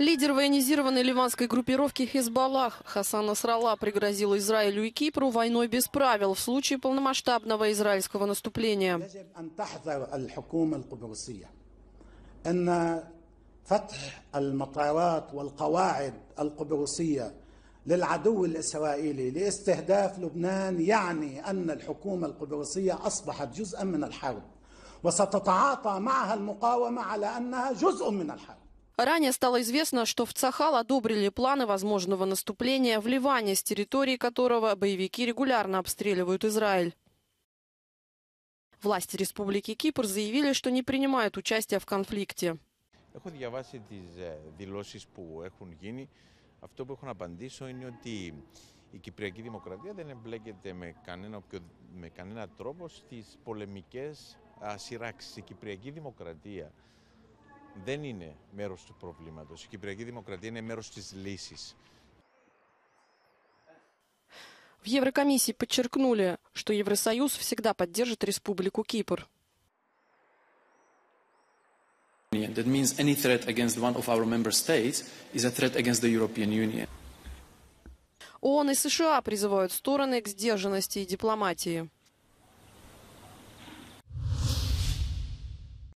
Лидер военизированной ливанской группировки Хезбаллах Хасан Асрала пригрозил Израилю и Кипру войной без правил в случае полномасштабного израильского наступления. فتح المطارات والقواعد القبرصية للعدو الإسرائيلي لاستهداف لبنان يعني أن الحكومة القبرصية أصبحت جزءا من الحرب وستتعاطى معها المقاومة على أنها جزء من الحرب Ранее стало известно, что в Цахал одобрили планы возможного наступления в Ливане, с территории которого боевики регулярно обстреливают Израиль. Власти Республики Кипр заявили, что не принимают участия в конфликте. η Κυπριακή Δημοκρατία δεν εμπλέκεται με κανένα, με κανένα τρόπο στις πολεμικές σειράξεις. Η Κυπριακή Δημοκρατία δεν είναι μέρος του προβλήματος. Η Κυπριακή Δημοκρατία είναι μέρος της λύσης. В Еврокомиссии подчеркнули, что Евросоюз всегда поддержит Республику Кипр. That means any threat against one of our member states is a threat against the European Union. ООН и США призывают стороны к сдержанности и дипломатии.